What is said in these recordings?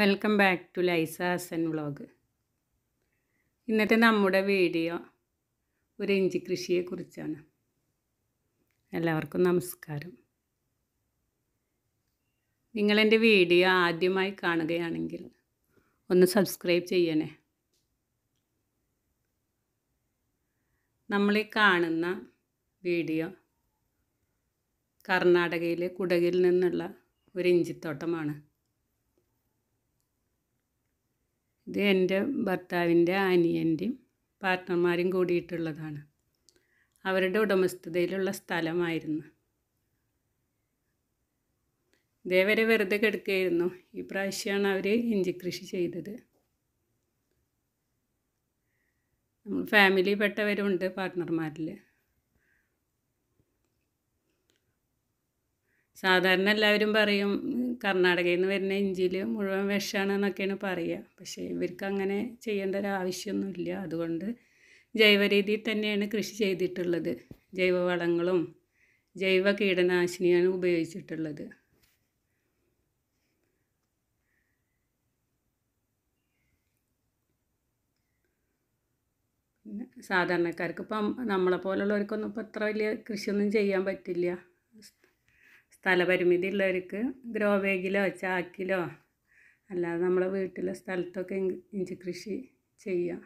Welcome back to ലൈസ Hasan vlog ഇന്നത്തെ നമ്മുടെ വീഡിയോ ഒരു ഇഞ്ചി കൃഷിയെക്കുറിച്ചാണ് എല്ലാവർക്കും നമസ്കാരം നിങ്ങളെൻ്റെ വീഡിയോ ആദ്യമായി കാണുകയാണെങ്കിൽ ഒന്ന് സബ്സ്ക്രൈബ് ചെയ്യണേ നമ്മളീ കാണുന്ന വീഡിയോ കർണാടകയിലെ കുടകിൽ നിന്നുള്ള ഒരു ഇഞ്ചിത്തോട്ടമാണ് ഇത് എൻ്റെ ഭർത്താവിൻ്റെ ആനിയൻ്റെയും പാർട്ട്ണർമാരും കൂടിയിട്ടുള്ളതാണ് അവരുടെ ഉടമസ്ഥതയിലുള്ള സ്ഥലമായിരുന്നു ഇതേവരെ വെറുതെ കിടക്കുകയായിരുന്നു ഈ പ്രാവശ്യമാണ് അവർ ഇഞ്ചി കൃഷി ചെയ്തത് നമ്മൾ ഫാമിലിയിൽപ്പെട്ടവരുണ്ട് പാർട്ട്ണർമാരിൽ സാധാരണ എല്ലാവരും പറയും കർണാടകയിൽ നിന്ന് വരുന്ന ഇഞ്ചിയിൽ മുഴുവൻ എന്നൊക്കെയാണ് പറയുക പക്ഷേ ഇവർക്ക് അങ്ങനെ ചെയ്യേണ്ട ഒരു ആവശ്യമൊന്നുമില്ല അതുകൊണ്ട് ജൈവ രീതിയിൽ തന്നെയാണ് കൃഷി ചെയ്തിട്ടുള്ളത് ജൈവ വളങ്ങളും ജൈവ കീടനാശിനിയാണ് ഉപയോഗിച്ചിട്ടുള്ളത് സാധാരണക്കാർക്ക് ഇപ്പം നമ്മളെ പോലുള്ളവർക്കൊന്നും ഇപ്പം അത്ര വലിയ കൃഷിയൊന്നും ചെയ്യാൻ പറ്റില്ല സ്ഥലപരിമിതി ഉള്ളവർക്ക് ഗ്രോ ബാഗിലോ ചാക്കിലോ അല്ലാതെ നമ്മളെ വീട്ടിലെ സ്ഥലത്തൊക്കെ ഇഞ്ചി കൃഷി ചെയ്യാം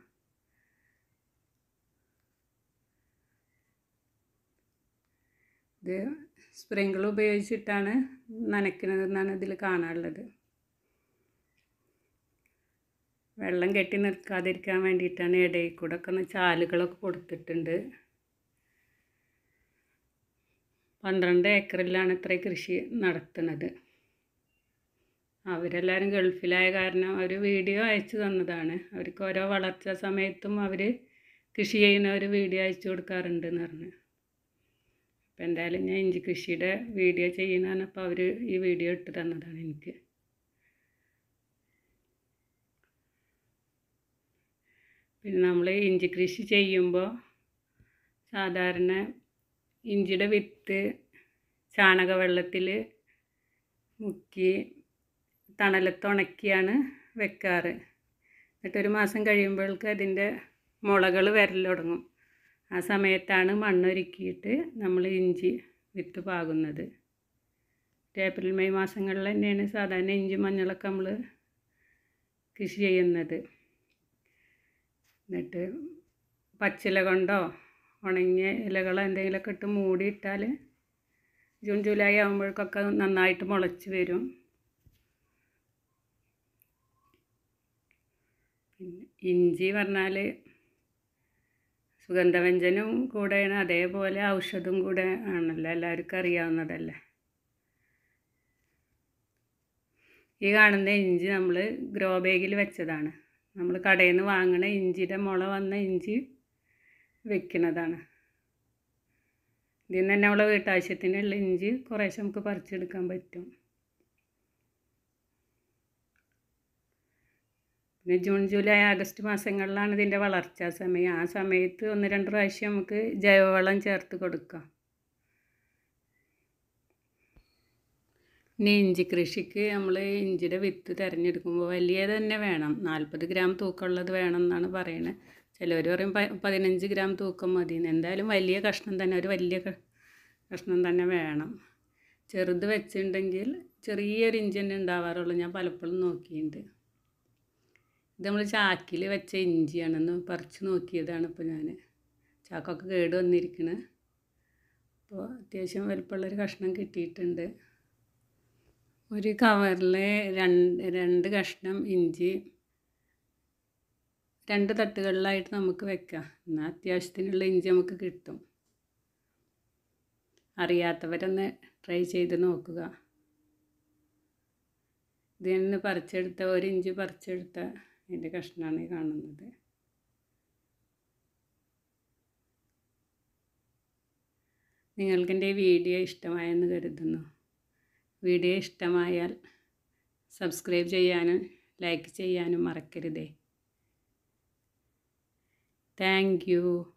ഇത് സ്പ്രിങ്കിൾ ഉപയോഗിച്ചിട്ടാണ് നനയ്ക്കുന്നതെന്നാണ് ഇതിൽ കാണാനുള്ളത് വെള്ളം കെട്ടി നിൽക്കാതിരിക്കാൻ വേണ്ടിയിട്ടാണ് ഇടയിൽ കൂടെ ഒക്കെ ചാലുകളൊക്കെ കൊടുത്തിട്ടുണ്ട് പന്ത്രണ്ട് ഏക്കറിലാണ് ഇത്ര കൃഷി നടത്തുന്നത് അവരെല്ലാവരും ഗൾഫിലായ കാരണം അവർ വീഡിയോ അയച്ചു തന്നതാണ് അവർക്ക് ഓരോ വളർച്ച സമയത്തും അവർ കൃഷി ചെയ്യുന്ന ഒരു വീഡിയോ അയച്ചു കൊടുക്കാറുണ്ട് എന്ന് പറഞ്ഞു അപ്പോൾ എന്തായാലും ഞാൻ ഇഞ്ചി കൃഷിയുടെ വീഡിയോ ചെയ്യുന്നതാണ് അപ്പോൾ അവർ ഈ വീഡിയോ ഇട്ട് തന്നതാണ് എനിക്ക് പിന്നെ നമ്മൾ ഇഞ്ചി കൃഷി ചെയ്യുമ്പോൾ സാധാരണ ഇഞ്ചിയുടെ വിത്ത് ചാണക വെള്ളത്തിൽ മുക്കി തണലത്ത് ഉണക്കിയാണ് വെക്കാറ് എന്നിട്ട് ഒരു മാസം കഴിയുമ്പോഴേക്ക് അതിൻ്റെ മുളകൾ വരൽ തുടങ്ങും ആ സമയത്താണ് മണ്ണൊരുക്കിയിട്ട് നമ്മൾ ഇഞ്ചി വിത്ത് പാകുന്നത് ഏപ്രിൽ മെയ് മാസങ്ങളിൽ തന്നെയാണ് സാധാരണ ഇഞ്ചി മഞ്ഞളൊക്കെ നമ്മൾ കൃഷി ചെയ്യുന്നത് എന്നിട്ട് പച്ചില കൊണ്ടോ ഉണങ്ങിയ ഇലകളോ എന്തെങ്കിലുമൊക്കെ ഇട്ട് മൂടിയിട്ടാൽ ജൂൺ ജൂലൈ ആകുമ്പോഴേക്കൊക്കെ നന്നായിട്ട് മുളച്ച് വരും ഇഞ്ചി പറഞ്ഞാൽ സുഗന്ധവ്യഞ്ജനും കൂടെയാണ് അതേപോലെ ഔഷധം കൂടെ ആണല്ലോ എല്ലാവർക്കും അറിയാവുന്നതല്ലേ ഈ കാണുന്ന ഇഞ്ചി നമ്മൾ ഗ്രോ ബാഗിൽ വെച്ചതാണ് നമ്മൾ കടയിൽ നിന്ന് വാങ്ങണ ഇഞ്ചിയുടെ മുള വന്ന ഇഞ്ചി വെക്കുന്നതാണ് ഇതിൽ നിന്ന് തന്നെ അവളെ വീട്ടാവശ്യത്തിനുള്ള ഇഞ്ചി കുറേശ്ശെ നമുക്ക് പറിച്ചെടുക്കാൻ പറ്റും പിന്നെ ജൂൺ ജൂലൈ ആഗസ്റ്റ് മാസങ്ങളിലാണ് ഇതിൻ്റെ വളർച്ചാ സമയം ആ സമയത്ത് ഒന്ന് രണ്ട് പ്രാവശ്യം നമുക്ക് ജൈവവളം ചേർത്ത് കൊടുക്കാം ഇനി ഇഞ്ചി കൃഷിക്ക് നമ്മൾ ഇഞ്ചിയുടെ വിത്ത് തിരഞ്ഞെടുക്കുമ്പോൾ വലിയ തന്നെ വേണം നാൽപ്പത് ഗ്രാം തൂക്കമുള്ളത് വേണം എന്നാണ് പറയുന്നത് ചിലവർ പറയും പതിനഞ്ച് ഗ്രാം തൂക്കം മതി എന്തായാലും വലിയ കഷ്ണം തന്നെ ഒരു വലിയ കഷ്ണം തന്നെ വേണം ചെറുത് വെച്ചിട്ടുണ്ടെങ്കിൽ ചെറിയൊരു ഇഞ്ചി തന്നെ ഉണ്ടാവാറുള്ളൂ ഞാൻ പലപ്പോഴും നോക്കിയിട്ടുണ്ട് ഇത് നമ്മൾ ചാക്കിൽ വെച്ച ഇഞ്ചിയാണെന്ന് പറിച്ച് നോക്കിയതാണ് ഇപ്പോൾ ഞാൻ ചാക്കൊക്കെ കേട് വന്നിരിക്കണേ അപ്പോൾ അത്യാവശ്യം വലുപ്പമുള്ളൊരു കഷ്ണം കിട്ടിയിട്ടുണ്ട് ഒരു കവറിൽ രണ്ട് രണ്ട് കഷ്ണം ഇഞ്ചി രണ്ട് തട്ടുകളിലായിട്ട് നമുക്ക് വെക്കാം എന്നാൽ അത്യാവശ്യത്തിനുള്ള ഇഞ്ചി നമുക്ക് കിട്ടും അറിയാത്തവരൊന്ന് ട്രൈ ചെയ്ത് നോക്കുക ഇതിൽ നിന്ന് പറിച്ചെടുത്ത ഒരു ഇഞ്ച് പറിച്ചെടുത്ത അതിൻ്റെ കഷ്ണമാണ് ഈ കാണുന്നത് നിങ്ങൾക്ക് എൻ്റെ വീഡിയോ ഇഷ്ടമായെന്ന് കരുതുന്നു വീഡിയോ ഇഷ്ടമായാൽ സബ്സ്ക്രൈബ് ചെയ്യാനും ലൈക്ക് ചെയ്യാനും മറക്കരുതേ Thank you.